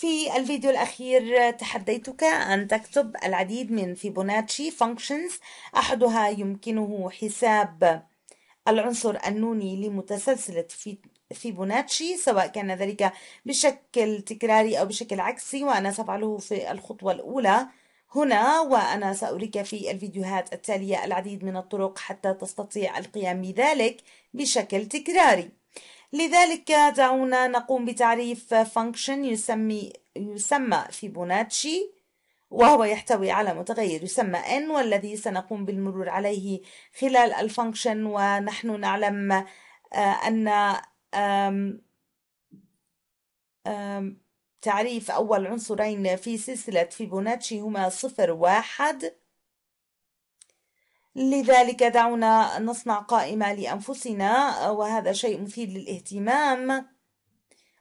في الفيديو الأخير تحديتك أن تكتب العديد من فيبوناتشي functions أحدها يمكنه حساب العنصر النوني لمتسلسلة فيبوناتشي سواء كان ذلك بشكل تكراري أو بشكل عكسي وأنا سأفعله في الخطوة الأولى هنا وأنا سأريك في الفيديوهات التالية العديد من الطرق حتى تستطيع القيام بذلك بشكل تكراري لذلك دعونا نقوم بتعريف function يسمي يسمى فيبوناتشي وهو يحتوي على متغير يسمى n والذي سنقوم بالمرور عليه خلال الفانكشن ونحن نعلم آه، أن تعريف أول عنصرين في سلسلة فيبوناتشي هما صفر واحد لذلك دعونا نصنع قائمة لأنفسنا وهذا شيء مفيد للاهتمام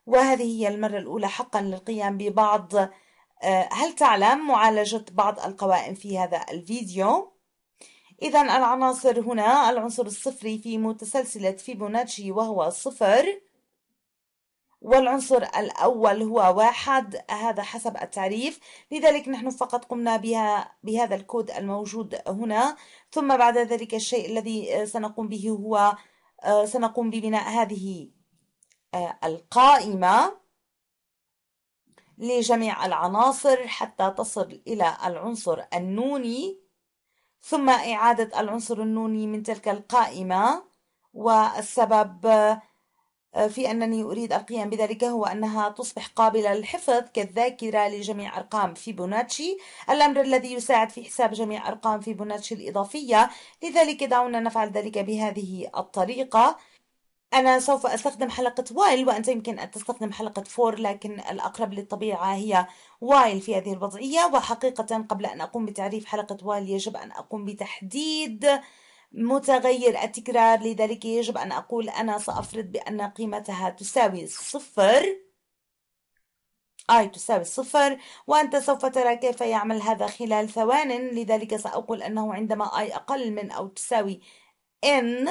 وهذه هي المرة الأولى حقا للقيام ببعض آه، هل تعلم معالجة بعض القوائم في هذا الفيديو؟ إذا العناصر هنا العنصر الصفري في متسلسلة فيبوناتشي وهو صفر والعنصر الأول هو واحد هذا حسب التعريف لذلك نحن فقط قمنا بها بهذا الكود الموجود هنا ثم بعد ذلك الشيء الذي آه، سنقوم به هو آه، سنقوم ببناء هذه آه، القائمة لجميع العناصر حتى تصل إلى العنصر النوني ثم إعادة العنصر النوني من تلك القائمة والسبب آه، في أنني أريد القيام بذلك هو أنها تصبح قابلة للحفظ كالذاكرة لجميع أرقام فيبوناتشي الأمر الذي يساعد في حساب جميع أرقام فيبوناتشي الإضافية لذلك دعونا نفعل ذلك بهذه الطريقة أنا سوف أستخدم حلقة وايل وأنت يمكن أن تستخدم حلقة فور لكن الأقرب للطبيعة هي وايل في هذه الوضعية وحقيقة قبل أن أقوم بتعريف حلقة وايل يجب أن أقوم بتحديد متغير التكرار لذلك يجب أن أقول أنا سأفرض بأن قيمتها تساوي صفر i تساوي صفر وأنت سوف ترى كيف يعمل هذا خلال ثوان لذلك سأقول أنه عندما i أقل من أو تساوي n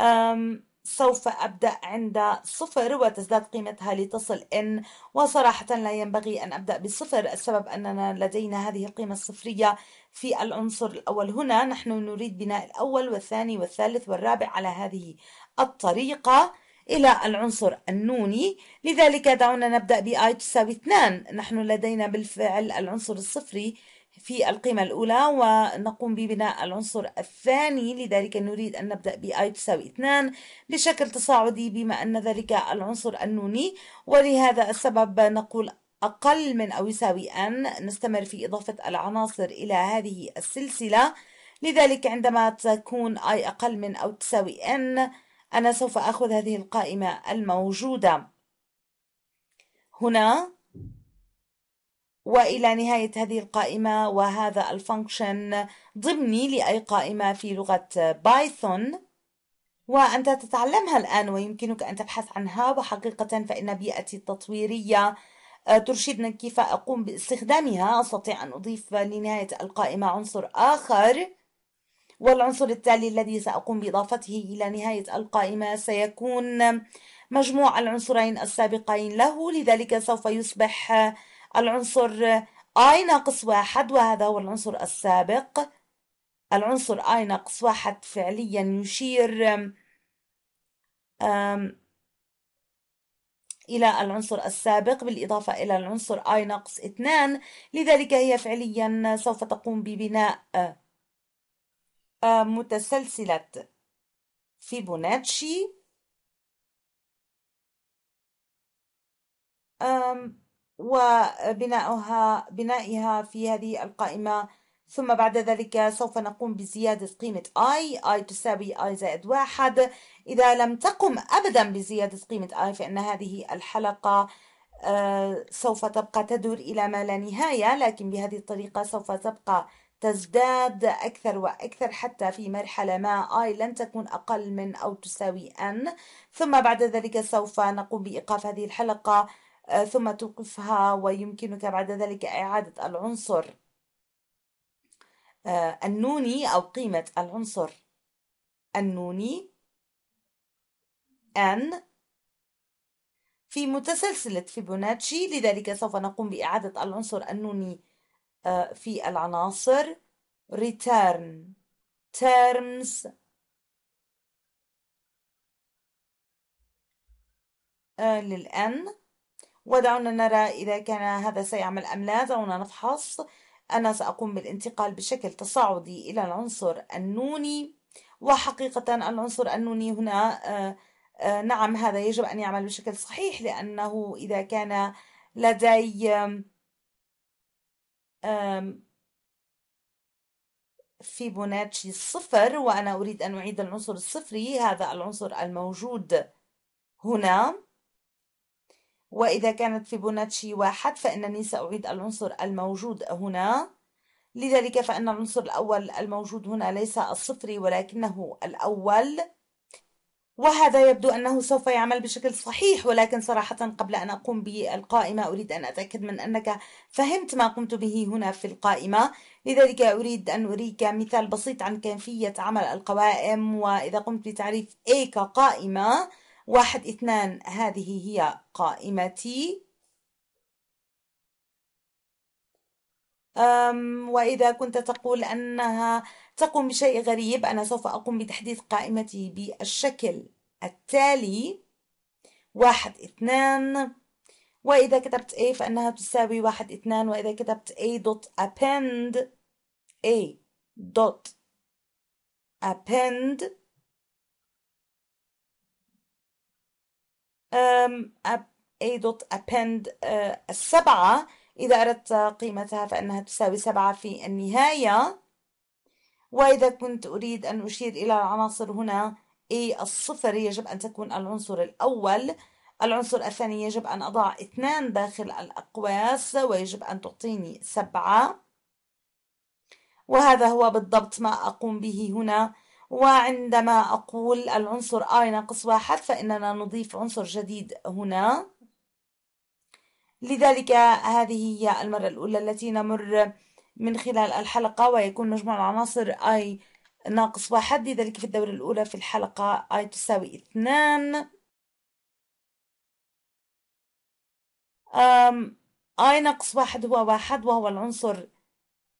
um, سوف أبدأ عند صفر وتزداد قيمتها لتصل إن وصراحة لا ينبغي أن أبدأ بصفر السبب أننا لدينا هذه القيمة الصفرية في العنصر الأول هنا نحن نريد بناء الأول والثاني والثالث والرابع على هذه الطريقة إلى العنصر النوني لذلك دعونا نبدأ بآي تساوي 2 نحن لدينا بالفعل العنصر الصفري في القيمة الأولى ونقوم ببناء العنصر الثاني لذلك نريد أن نبدأ بـ I تساوي 2 بشكل تصاعدي بما أن ذلك العنصر النوني ولهذا السبب نقول أقل من أو يساوي N نستمر في إضافة العناصر إلى هذه السلسلة لذلك عندما تكون I أقل من أو تساوي N أنا سوف أخذ هذه القائمة الموجودة هنا والى نهايه هذه القائمه وهذا الفانكشن ضمني لاي قائمه في لغه بايثون وأنت تتعلمها الآن ويمكنك أن تبحث عنها وحقيقة فإن بيئتي التطويرية آه، ترشدنا كيف أقوم باستخدامها أستطيع أن أضيف لنهاية القائمة عنصر آخر والعنصر التالي الذي سأقوم بإضافته إلى نهاية القائمة سيكون مجموع العنصرين السابقين له لذلك سوف يصبح العنصر I ناقص واحد وهذا هو العنصر السابق العنصر I ناقص واحد فعليا يشير إلى العنصر السابق بالإضافة إلى العنصر I ناقص اثنان لذلك هي فعليا سوف تقوم ببناء متسلسلة فيبوناتشي وبنائها بنائها في هذه القائمة ثم بعد ذلك سوف نقوم بزيادة قيمة i i تساوي i زائد واحد إذا لم تقم أبدا بزيادة قيمة i فإن هذه الحلقة آه، سوف تبقى تدور إلى ما لا نهاية لكن بهذه الطريقة سوف تبقى تزداد أكثر وأكثر حتى في مرحلة ما i لن تكون أقل من أو تساوي n ثم بعد ذلك سوف نقوم بإيقاف هذه الحلقة آه، ثم توقفها ويمكنك بعد ذلك إعادة العنصر آه، النوني أو قيمة العنصر النوني N في متسلسلة فيبوناتشي لذلك سوف نقوم بإعادة العنصر النوني آه، في العناصر return terms uh, ودعونا نرى إذا كان هذا سيعمل أم لا دعونا نفحص أنا سأقوم بالانتقال بشكل تصاعدي إلى العنصر النوني وحقيقة العنصر النوني هنا آه، آه، نعم هذا يجب أن يعمل بشكل صحيح لأنه إذا كان لدي فيبوناتشي صفر وأنا أريد أن أعيد العنصر الصفري هذا العنصر الموجود هنا وإذا كانت فيبوناتشي واحد فإنني سأعيد العنصر الموجود هنا لذلك فإن العنصر الأول الموجود هنا ليس الصفري ولكنه الأول وهذا يبدو أنه سوف يعمل بشكل صحيح ولكن صراحة قبل أن أقوم بالقائمة أريد أن أتأكد من أنك فهمت ما قمت به هنا في القائمة لذلك أريد أن أريك مثال بسيط عن كيفية عمل القوائم وإذا قمت بتعريف A كقائمة واحد اثنان هذه هي قائمتي أم وإذا كنت تقول أنها تقوم بشيء غريب أنا سوف أقوم بتحديث قائمتي بالشكل التالي واحد اثنان وإذا كتبت A فإنها تساوي واحد اثنان وإذا كتبت A دوت append A دوت append a dot append أه، السبعة إذا أردت قيمتها فإنها تساوي سبعة في النهاية وإذا كنت أريد أن أشير إلى العناصر هنا A الصفر يجب أن تكون العنصر الأول العنصر الثاني يجب أن أضع اثنان داخل الأقواس ويجب أن تعطيني سبعة وهذا هو بالضبط ما أقوم به هنا وعندما أقول العنصر I ناقص واحد فإننا نضيف عنصر جديد هنا لذلك هذه هي المرة الأولى التي نمر من خلال الحلقة ويكون مجموع العناصر I ناقص واحد لذلك في الدورة الأولى في الحلقة I تساوي اثنان I ناقص واحد هو واحد وهو العنصر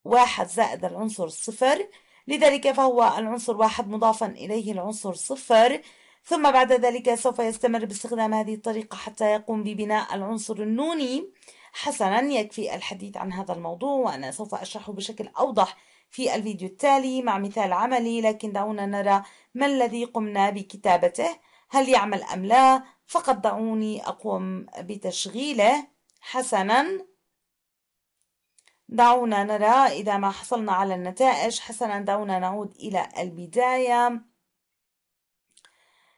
واحد زائد العنصر صفر لذلك فهو العنصر واحد مضافا إليه العنصر صفر ثم بعد ذلك سوف يستمر باستخدام هذه الطريقة حتى يقوم ببناء العنصر النوني حسنا يكفي الحديث عن هذا الموضوع وأنا سوف أشرحه بشكل أوضح في الفيديو التالي مع مثال عملي لكن دعونا نرى ما الذي قمنا بكتابته هل يعمل أم لا فقط دعوني أقوم بتشغيله حسنا دعونا نرى إذا ما حصلنا على النتائج حسنا دعونا نعود إلى البداية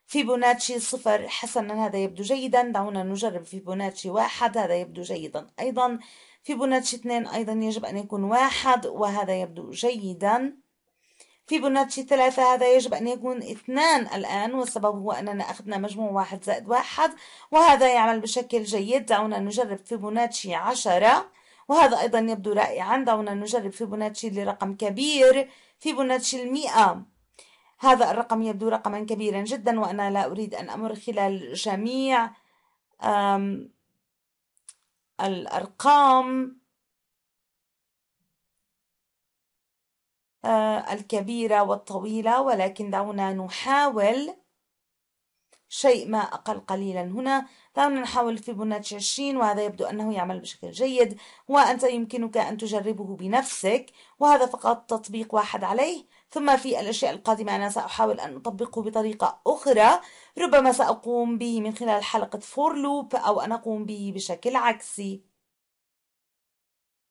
فيبوناتشي صفر حسنا هذا يبدو جيدا دعونا نجرب فيبوناتشي واحد هذا يبدو جيدا أيضا فيبوناتشي اثنين أيضا يجب أن يكون واحد وهذا يبدو جيدا فيبوناتشي ثلاثة هذا يجب أن يكون اثنان الآن والسبب هو أننا أخذنا مجموع واحد زائد واحد وهذا يعمل بشكل جيد دعونا نجرب فيبوناتشي عشرة وهذا أيضا يبدو رائعا دعونا نجرب فيبوناتشي لرقم كبير فيبوناتشي المئة هذا الرقم يبدو رقما كبيرا جدا وأنا لا أريد أن أمر خلال جميع الأرقام آه، الكبيرة والطويلة ولكن دعونا نحاول شيء ما أقل قليلا هنا دعونا نحاول فيبوناتشي 20 وهذا يبدو أنه يعمل بشكل جيد وأنت يمكنك أن تجربه بنفسك وهذا فقط تطبيق واحد عليه ثم في الأشياء القادمة أنا سأحاول أن أطبقه بطريقة أخرى ربما سأقوم به من خلال حلقة فور لوب أو أن أقوم به بشكل عكسي